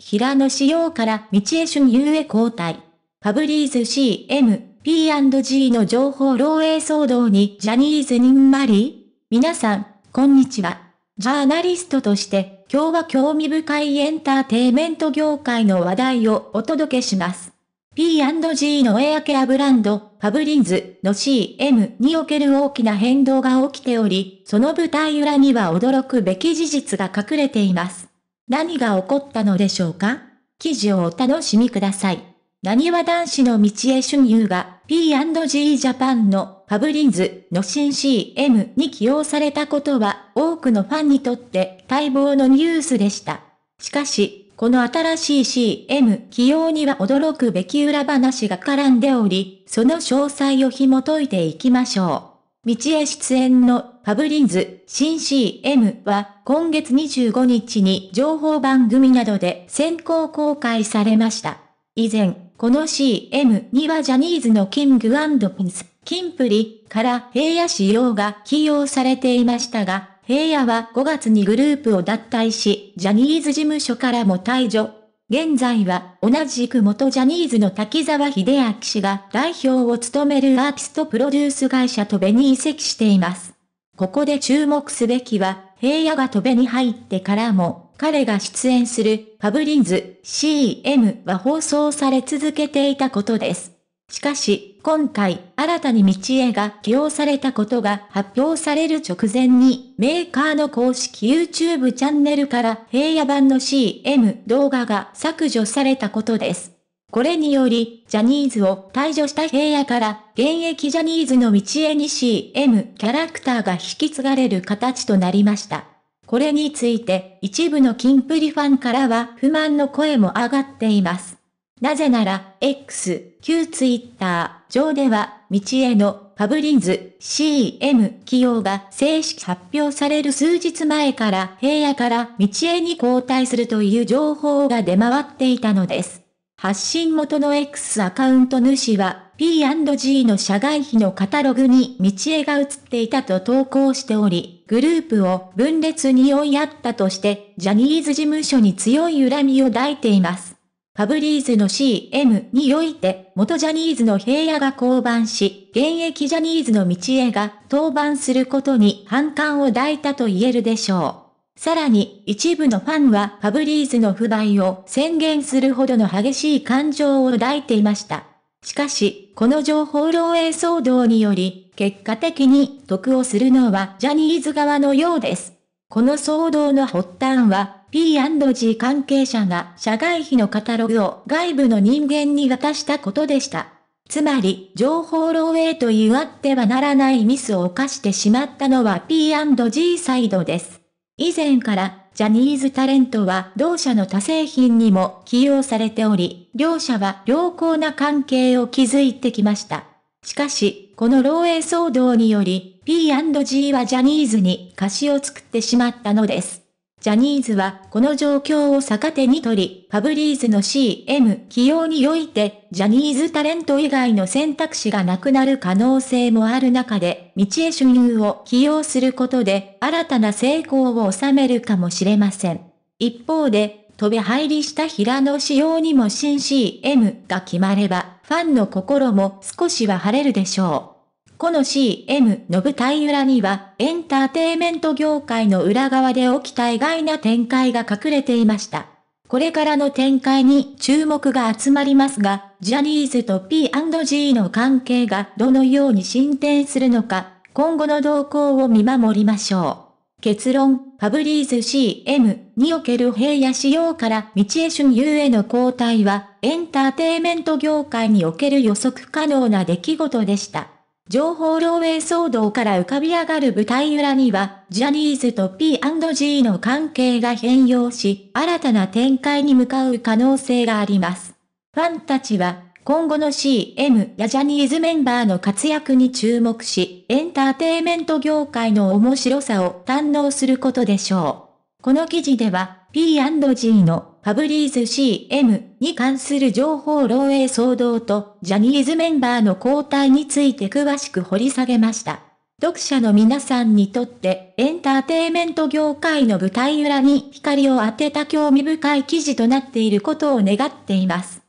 平野紫耀から道江俊雄へ交代。パブリーズ CM、P&G の情報漏洩騒動にジャニーズにんまり皆さん、こんにちは。ジャーナリストとして、今日は興味深いエンターテイメント業界の話題をお届けします。P&G のエアケアブランド、パブリーズの CM における大きな変動が起きており、その舞台裏には驚くべき事実が隠れています。何が起こったのでしょうか記事をお楽しみください。何は男子の道へ春遊が P&G ジャパンのパブリンズの新 CM に起用されたことは多くのファンにとって待望のニュースでした。しかし、この新しい CM 起用には驚くべき裏話が絡んでおり、その詳細を紐解いていきましょう。道へ出演のパブリンズ新 CM は今月25日に情報番組などで先行公開されました。以前、この CM にはジャニーズのキングピンス、キンプリから平野仕様が起用されていましたが、平野は5月にグループを脱退し、ジャニーズ事務所からも退場。現在は同じく元ジャニーズの滝沢秀明氏が代表を務めるアーティストプロデュース会社トベに移籍しています。ここで注目すべきは、平野がトベに入ってからも、彼が出演するパブリンズ CM は放送され続けていたことです。しかし、今回、新たに道枝が起用されたことが発表される直前に、メーカーの公式 YouTube チャンネルから平野版の CM 動画が削除されたことです。これにより、ジャニーズを退場した平野から、現役ジャニーズの道枝に CM キャラクターが引き継がれる形となりました。これについて、一部のキンプリファンからは不満の声も上がっています。なぜなら、X、旧ツイッター、上では、道へのパブリンズ CM 起用が正式発表される数日前から平野から道へに交代するという情報が出回っていたのです。発信元の X アカウント主は P&G の社外費のカタログに道へが映っていたと投稿しており、グループを分裂に追いやったとして、ジャニーズ事務所に強い恨みを抱いています。ファブリーズの CM において、元ジャニーズの平野が降板し、現役ジャニーズの道へが登板することに反感を抱いたと言えるでしょう。さらに、一部のファンはファブリーズの不買を宣言するほどの激しい感情を抱いていました。しかし、この情報漏洩騒動により、結果的に得をするのはジャニーズ側のようです。この騒動の発端は、P&G 関係者が社外費のカタログを外部の人間に渡したことでした。つまり、情報漏洩というあってはならないミスを犯してしまったのは P&G サイドです。以前から、ジャニーズタレントは同社の他製品にも起用されており、両社は良好な関係を築いてきました。しかし、この漏洩騒動により、P&G はジャニーズに貸しを作ってしまったのです。ジャニーズはこの状況を逆手に取り、ファブリーズの CM 起用において、ジャニーズタレント以外の選択肢がなくなる可能性もある中で、道へ主優を起用することで、新たな成功を収めるかもしれません。一方で、飛び入りした平野仕様にも新 CM が決まれば、ファンの心も少しは晴れるでしょう。この CM の舞台裏には、エンターテイメント業界の裏側で起きた意外な展開が隠れていました。これからの展開に注目が集まりますが、ジャニーズと P&G の関係がどのように進展するのか、今後の動向を見守りましょう。結論、ファブリーズ CM における平野仕様から道江春優への交代は、エンターテイメント業界における予測可能な出来事でした。情報漏洩騒動から浮かび上がる舞台裏には、ジャニーズと P&G の関係が変容し、新たな展開に向かう可能性があります。ファンたちは、今後の CM やジャニーズメンバーの活躍に注目し、エンターテイメント業界の面白さを堪能することでしょう。この記事では、P&G のファブリーズ CM に関する情報漏洩騒動とジャニーズメンバーの交代について詳しく掘り下げました。読者の皆さんにとってエンターテイメント業界の舞台裏に光を当てた興味深い記事となっていることを願っています。